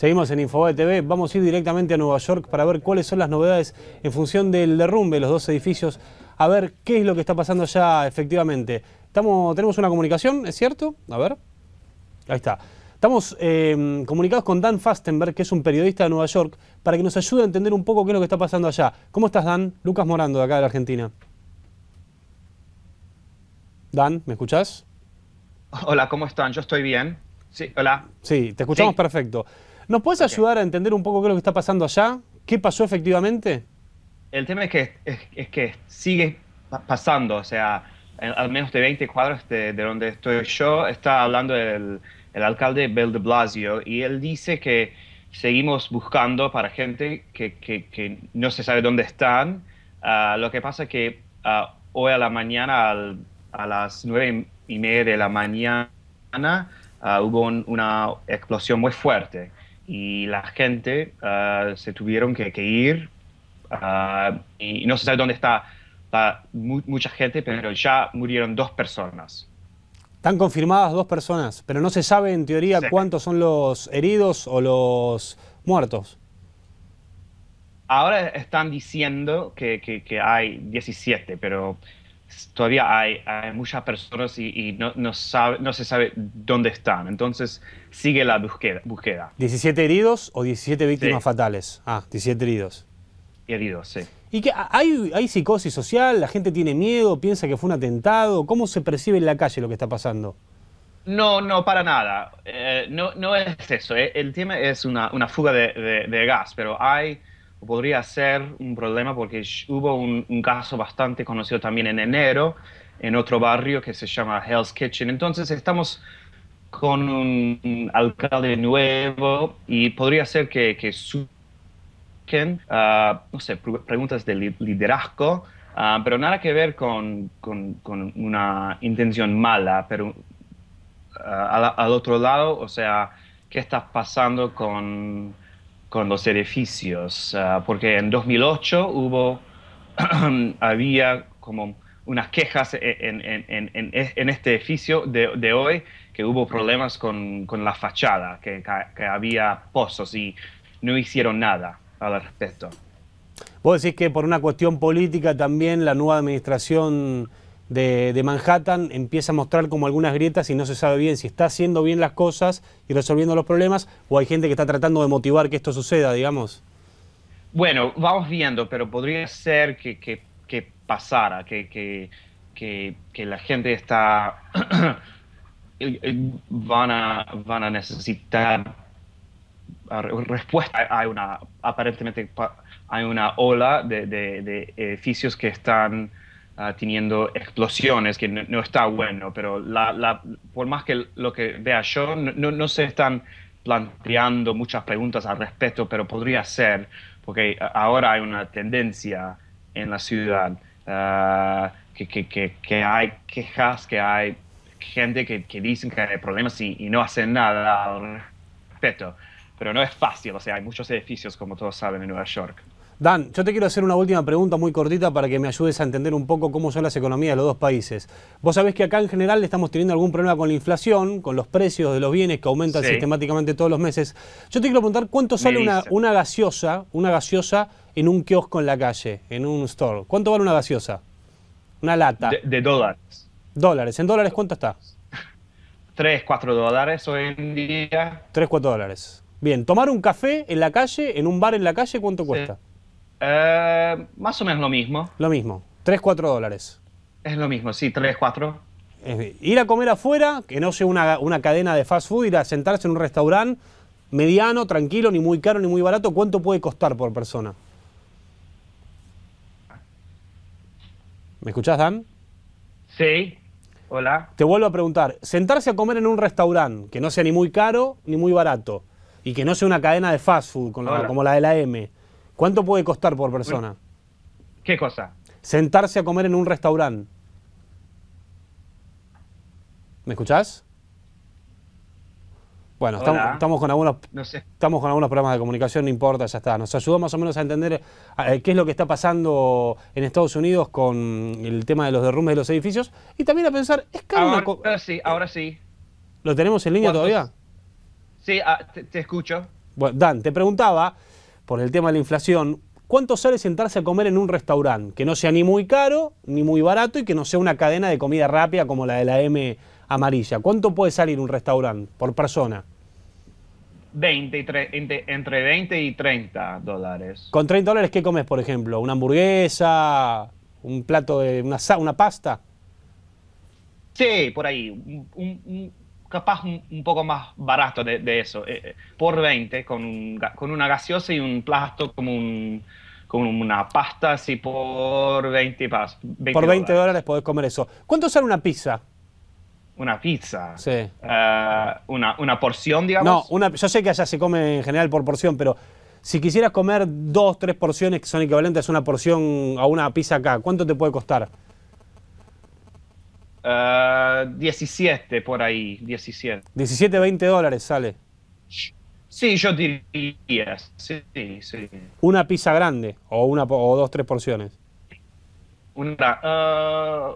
Seguimos en Infobae TV, vamos a ir directamente a Nueva York para ver cuáles son las novedades en función del derrumbe de los dos edificios, a ver qué es lo que está pasando allá efectivamente. tenemos una comunicación, ¿es cierto? A ver, ahí está. Estamos em, comunicados con Dan Fastenberg, que es un periodista de Nueva York, para que nos ayude a entender un poco qué es lo que está pasando allá. ¿Cómo estás, Dan? Lucas Morando, de acá de la Argentina. Dan, ¿me escuchás? Hola, ¿cómo están? Yo estoy bien. Sí, hola. Sí, te escuchamos perfecto. ¿Nos puedes ayudar a entender un poco qué es lo que está pasando allá? ¿Qué pasó efectivamente? El tema es que, es, que sigue pasando, o sea, al menos de 20 cuadros de, donde estoy yo, está hablando el, alcalde Bel de Blasio y él dice que seguimos buscando para gente que, no se sabe dónde están. Ah, lo que pasa es que ah, hoy a la mañana, a las nueve y media de la mañana, ah, hubo una explosión muy fuerte y la gente ah, se tuvieron que, ir ah, y no se sabe dónde está mucha gente, pero ya murieron dos personas. Están confirmadas dos personas, pero no se sabe en teoría cuántos son los heridos o los muertos. Ahora están diciendo que, que hay 17, pero todavía hay, muchas personas y, no, sabe, no se sabe dónde están. Entonces sigue la búsqueda. búsqueda. ¿17 heridos o 17 víctimas fatales? Ah, 17 heridos. Heridos, sí. ¿Y que hay, hay psicosis social? ¿La gente tiene miedo? ¿Piensa que fue un atentado? ¿Cómo se percibe en la calle lo que está pasando? No, no, para nada. Eh, no, no es eso. Eh. El, tema es una, fuga de gas, pero hay podría ser un problema porque hubo un, caso bastante conocido también en enero en otro barrio que se llama Hell's Kitchen. Entonces estamos con un alcalde nuevo y podría ser que, que ah, no sé, preguntas de liderazgo, ah, pero nada que ver con, con, una intención mala, pero ah, al, al, otro lado, o sea, ¿qué está pasando con con los edificios, ah, porque en 2008 hubo, había como unas quejas e, en, este edificio de, hoy, que hubo problemas con, con la fachada, que, que, había pozos y no hicieron nada al respecto. Vos decís que por una cuestión política también la nueva administración de, Manhattan empieza a mostrar como algunas grietas y no se sabe bien si está haciendo bien las cosas y resolviendo los problemas o hay gente que está tratando de motivar que esto suceda, digamos. Bueno, vamos viendo, pero podría ser que, pasara, que, la gente está... van, a, van a necesitar respuesta. Hay una, aparentemente hay una ola de edificios que están Ah, teniendo explosiones, que no, está bueno, pero por más que lo que vea yo, no, se están planteando muchas preguntas al respecto, pero podría ser, porque ahora hay una tendencia en la ciudad ah, que, hay quejas, que hay gente que, que, dicen que hay problemas y, no hacen nada al respecto. Pero no es fácil, o sea, hay muchos edificios, como todos saben, en Nueva York. Dan, yo te quiero hacer una última pregunta muy cortita para que me ayudes a entender un poco cómo son las economías de los dos países. Vos sabés que acá en general estamos teniendo algún problema con la inflación, con los precios de los bienes que aumentan sistemáticamente todos los meses. Yo te quiero preguntar cuánto sale una, gaseosa, una gaseosa en un kiosco en la calle, en un store. ¿Cuánto vale una gaseosa? Una lata. De, dólares. Dólares. ¿En dólares cuánto está? Tres, cuatro dólares hoy en día. Tres, cuatro dólares. Bien, tomar un café en la calle, en un bar en la calle, ¿cuánto cuesta? Eh, más o menos lo mismo. Lo mismo, 3, 4 dólares. Es lo mismo, sí, 3, 4. ir a comer afuera, que no sea una, cadena de fast food, ir a sentarse en un restaurante mediano, tranquilo, ni muy caro ni muy barato, ¿cuánto puede costar por persona? ¿Me escuchás, Dan? Sí. Hola. Te vuelvo a preguntar, sentarse a comer en un restaurante que no sea ni muy caro ni muy barato y que no sea una cadena de fast food como la de la M, ¿Cuánto puede costar por persona? ¿Qué cosa? Sentarse a comer en un restaurante. ¿Me escuchás? Bueno, estamos, con algunos, estamos con algunos programas de comunicación, no importa, ya está. Nos ayudó más o menos a entender eh, qué es lo que está pasando en Estados Unidos con el tema de los derrumbes de los edificios y también a pensar, es caro ahora, sí, ahora sí. ¿Lo tenemos en línea todavía? Sí, ah, te, escucho. Bueno, Dan, te preguntaba por el tema de la inflación, ¿cuánto sale sentarse a comer en un restaurante? Que no sea ni muy caro, ni muy barato y que no sea una cadena de comida rápida como la de la M amarilla. ¿Cuánto puede salir un restaurante por persona? 20 entre, 20 y 30 dólares. ¿Con 30 dólares qué comes, por ejemplo? ¿Una hamburguesa? ¿Un plato de una, una pasta? Sí, por ahí. un, capaz un, poco más barato de, eso, eh, eh, por 20, con, con una gaseosa y un plato como un, con una pasta así por 20 dólares. por 20 dólares. podés comer eso. ¿Cuánto sale una pizza? Una pizza. Sí. Eh, una, una, porción, digamos. No, una, yo sé que allá se come en general por porción, pero si quisieras comer dos, tres porciones que son equivalentes a una porción a una pizza acá, ¿cuánto te puede costar? 17 ah, por ahí, 17. 17, 20 dólares sale. Sí, yo diría, sí, sí. Una pizza grande o, una, o dos, tres porciones. Una, ah,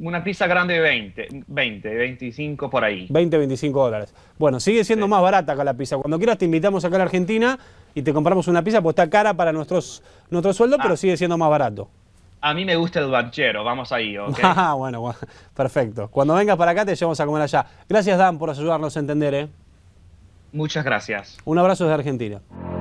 una pizza grande de 20, 20, 25 por ahí. 20, 25 dólares. Bueno, sigue siendo más barata acá la pizza. Cuando quieras te invitamos acá a la Argentina y te compramos una pizza, pues está cara para nuestros, nuestro sueldo, ah. pero sigue siendo más barato a mí me gusta el banchero, vamos ahí, ¿ok? Ah, bueno, perfecto. Cuando vengas para acá te llevamos a comer allá. Gracias, Dan, por ayudarnos a entender, ¿eh? Muchas gracias. Un abrazo desde Argentina.